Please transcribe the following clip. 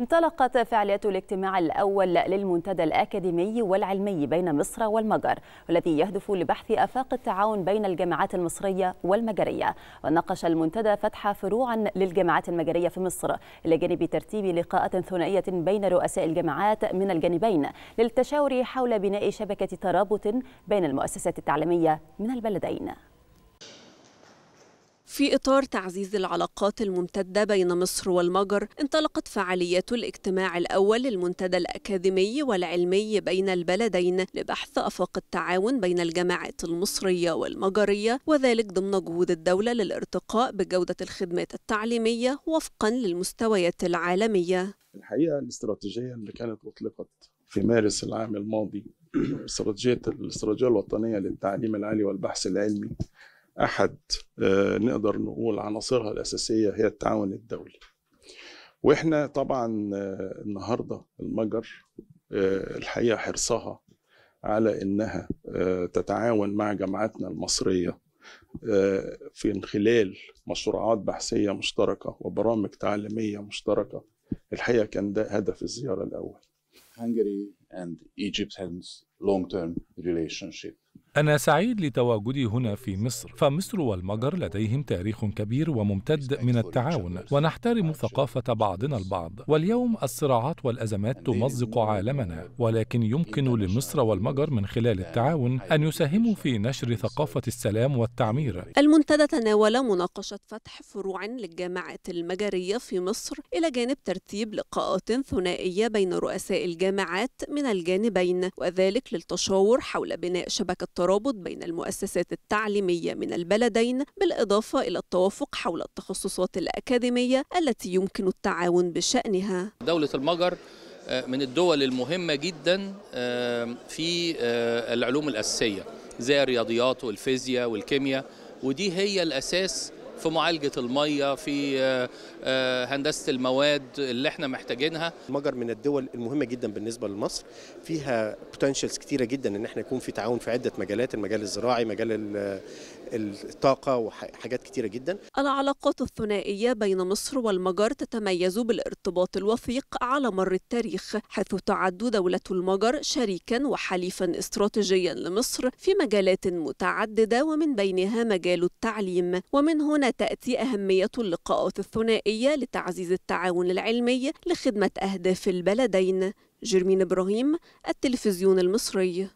انطلقت فعاليات الاجتماع الأول للمنتدى الأكاديمي والعلمي بين مصر والمجر والذي يهدف لبحث أفاق التعاون بين الجامعات المصرية والمجرية وناقش المنتدى فتح فروعا للجامعات المجرية في مصر إلى جانب ترتيب لقاءات ثنائية بين رؤساء الجامعات من الجانبين للتشاور حول بناء شبكة ترابط بين المؤسسات التعليمية من البلدين في إطار تعزيز العلاقات الممتدة بين مصر والمجر انطلقت فعاليات الاجتماع الأول للمنتدى الأكاديمي والعلمي بين البلدين لبحث أفاق التعاون بين الجامعات المصرية والمجرية وذلك ضمن جهود الدولة للارتقاء بجودة الخدمات التعليمية وفقا للمستويات العالمية الحقيقة الاستراتيجية اللي كانت أطلقت في مارس العام الماضي استراتيجية الاستراتيجية الوطنية للتعليم العالي والبحث العلمي احد آه، نقدر نقول عناصرها الاساسيه هي التعاون الدولي واحنا طبعا آه، النهارده المجر آه، الحقيقه حرصها على انها تتعاون مع جامعاتنا المصريه في خلال مشروعات بحثيه مشتركه وبرامج تعليميه مشتركه الحقيقه كان ده هدف الزياره الاول Hungary and Egypt has long-term relationship أنا سعيد لتواجدي هنا في مصر، فمصر والمجر لديهم تاريخ كبير وممتد من التعاون، ونحترم ثقافة بعضنا البعض، واليوم الصراعات والأزمات تمزق عالمنا، ولكن يمكن لمصر والمجر من خلال التعاون أن يساهموا في نشر ثقافة السلام والتعمير. المنتدى تناول مناقشة فتح فروع للجامعات المجرية في مصر، إلى جانب ترتيب لقاءات ثنائية بين رؤساء الجامعات من الجانبين، وذلك للتشاور حول بناء شبكة الترابط بين المؤسسات التعليمية من البلدين بالإضافة إلى التوافق حول التخصصات الأكاديمية التي يمكن التعاون بشأنها دولة المجر آه، من الدول المهمة جدا آه، في آه، العلوم الأساسية زي الرياضيات والفيزياء والكيمياء ودي هي الأساس في معالجه الميه في آه، آه، هندسه المواد اللي احنا محتاجينها المجر من الدول المهمه جدا بالنسبه لمصر فيها بوتنشلز كتيره جدا ان احنا يكون في تعاون في عده مجالات المجال الزراعي مجال الطاقة وحاجات كتيرة جدا العلاقات الثنائية بين مصر والمجر تتميز بالارتباط الوثيق على مر التاريخ حيث تعد دولة المجر شريكا وحليفا استراتيجيا لمصر في مجالات متعددة ومن بينها مجال التعليم ومن هنا تأتي أهمية اللقاءات الثنائية لتعزيز التعاون العلمي لخدمة أهداف البلدين جيرمين إبراهيم التلفزيون المصري